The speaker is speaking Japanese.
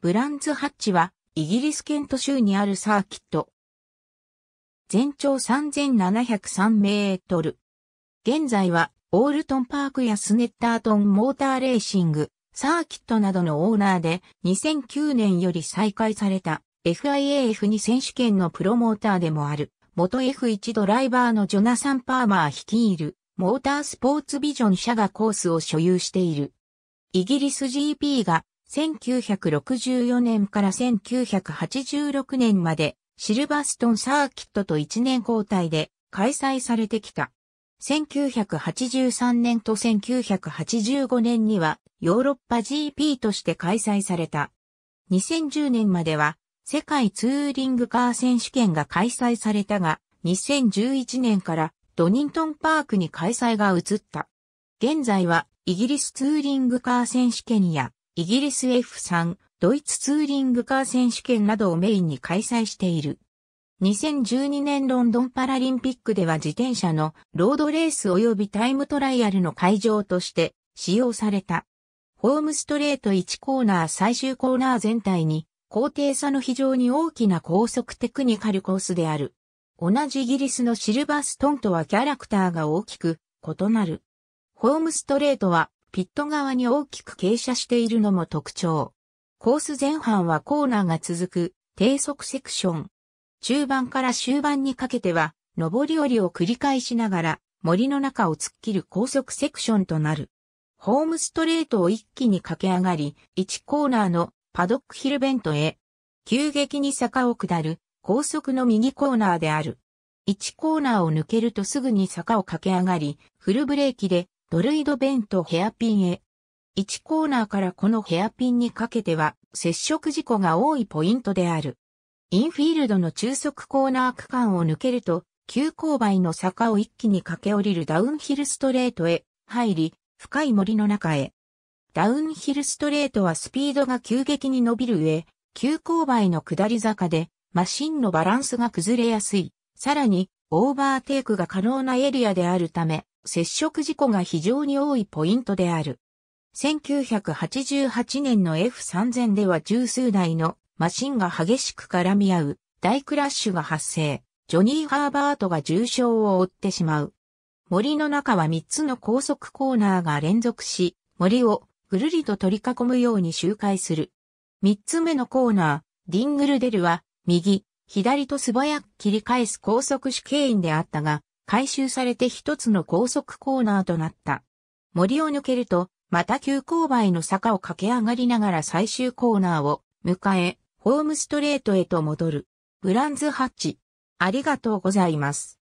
ブランズハッチは、イギリスケント州にあるサーキット。全長3703メートル。現在は、オールトンパークやスネッタートンモーターレーシング、サーキットなどのオーナーで、2009年より再開された FIAF2 選手権のプロモーターでもある、元 F1 ドライバーのジョナサン・パーマー率いる、モータースポーツビジョン社がコースを所有している。イギリス GP が1964年から1986年までシルバーストンサーキットと1年交代で開催されてきた。1983年と1985年にはヨーロッパ GP として開催された。2010年までは世界ツーリングカー選手権が開催されたが、2011年からドニントンパークに開催が移った。現在はイギリスツーリングカー選手権やイギリス F3、ドイツツーリングカー選手権などをメインに開催している。2012年ロンドンパラリンピックでは自転車のロードレース及びタイムトライアルの会場として使用された。ホームストレート1コーナー最終コーナー全体に高低差の非常に大きな高速テクニカルコースである。同じイギリスのシルバーストンとはキャラクターが大きく異なる。ホームストレートはピット側に大きく傾斜しているのも特徴。コース前半はコーナーが続く低速セクション。中盤から終盤にかけては、上り下りを繰り返しながら、森の中を突っ切る高速セクションとなる。ホームストレートを一気に駆け上がり、1コーナーのパドックヒルベントへ、急激に坂を下る高速の右コーナーである。1コーナーを抜けるとすぐに坂を駆け上がり、フルブレーキでドルイドベントヘアピンへ。1コーナーからこのヘアピンにかけては接触事故が多いポイントである。インフィールドの中速コーナー区間を抜けると、急勾配の坂を一気に駆け下りるダウンヒルストレートへ入り、深い森の中へ。ダウンヒルストレートはスピードが急激に伸びる上、急勾配の下り坂で、マシンのバランスが崩れやすい。さらに、オーバーテイクが可能なエリアであるため、接触事故が非常に多いポイントである。1988年の F3000 では十数台のマシンが激しく絡み合う大クラッシュが発生。ジョニー・ハーバートが重傷を負ってしまう。森の中は3つの高速コーナーが連続し、森をぐるりと取り囲むように周回する。3つ目のコーナー、ディングルデルは、右、左と素早く切り返す高速主経員であったが、改修されて一つの高速コーナーとなった。森を抜けると、また急勾配の坂を駆け上がりながら最終コーナーを迎え、ホームストレートへと戻る。ブランズハッチ。ありがとうございます。